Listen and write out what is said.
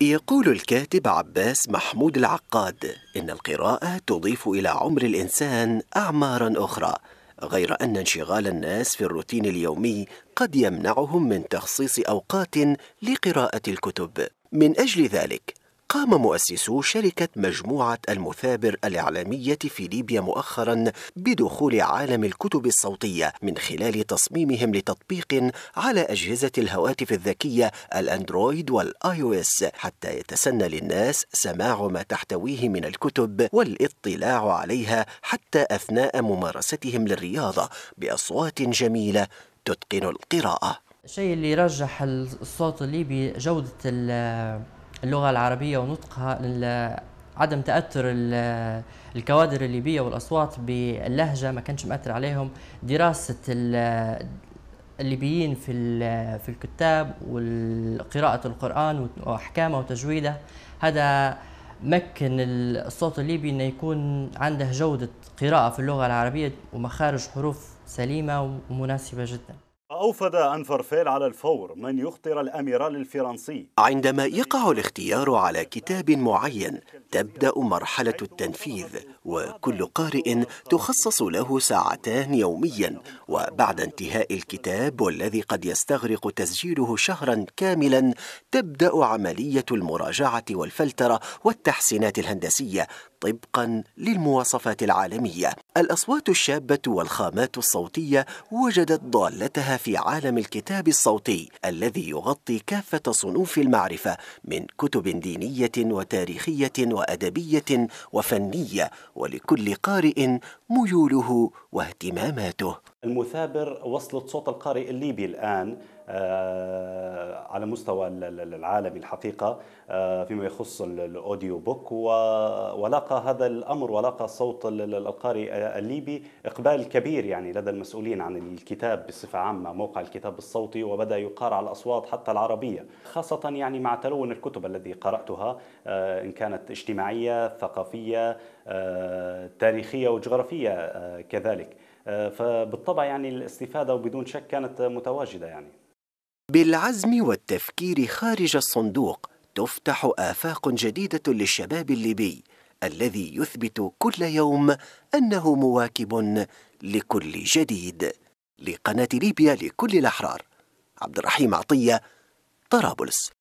يقول الكاتب عباس محمود العقاد إن القراءة تضيف إلى عمر الإنسان أعمارا أخرى غير أن انشغال الناس في الروتين اليومي قد يمنعهم من تخصيص أوقات لقراءة الكتب من أجل ذلك قام مؤسسو شركة مجموعة المثابر الإعلامية في ليبيا مؤخرا بدخول عالم الكتب الصوتية من خلال تصميمهم لتطبيق على أجهزة الهواتف الذكية الأندرويد والآي أو إس حتى يتسنى للناس سماع ما تحتويه من الكتب والاطلاع عليها حتى أثناء ممارستهم للرياضة بأصوات جميلة تتقن القراءة الشيء اللي يرجح الصوت الليبي جودة اللغة العربية ونطقها عدم تاثر الكوادر الليبيه والاصوات باللهجه ما كانش مأثر عليهم دراسه الليبيين في في الكتاب وقراءه القران واحكامه وتجويده هذا مكن الصوت الليبي انه يكون عنده جوده قراءه في اللغه العربيه ومخارج حروف سليمه ومناسبه جدا أوفد أنفرفيل على الفور من يخطر الأميرال الفرنسي عندما يقع الاختيار على كتاب معين تبدأ مرحلة التنفيذ وكل قارئ تخصص له ساعتان يوميا وبعد انتهاء الكتاب والذي قد يستغرق تسجيله شهرا كاملا تبدا عمليه المراجعه والفلتره والتحسينات الهندسيه طبقا للمواصفات العالميه الاصوات الشابه والخامات الصوتيه وجدت ضالتها في عالم الكتاب الصوتي الذي يغطي كافه صنوف المعرفه من كتب دينيه وتاريخيه وادبيه وفنيه ولكل قارئ ميوله واهتماماته المثابر وصلت صوت القارئ الليبي الآن آه، على مستوى العالمي الحقيقة آه، فيما يخص الأوديو بوك ولاقى هذا الأمر ولاقى صوت القارئ الليبي إقبال كبير يعني لدى المسؤولين عن الكتاب بصفة عامة موقع الكتاب الصوتي وبدأ يقار على الأصوات حتى العربية خاصة يعني مع تلون الكتب الذي قرأتها آه، إن كانت اجتماعية ثقافية تاريخية وجغرافية كذلك فبالطبع يعني الاستفادة وبدون شك كانت متواجدة يعني بالعزم والتفكير خارج الصندوق تفتح آفاق جديدة للشباب الليبي الذي يثبت كل يوم أنه مواكب لكل جديد لقناة ليبيا لكل الأحرار عبد الرحيم عطية طرابلس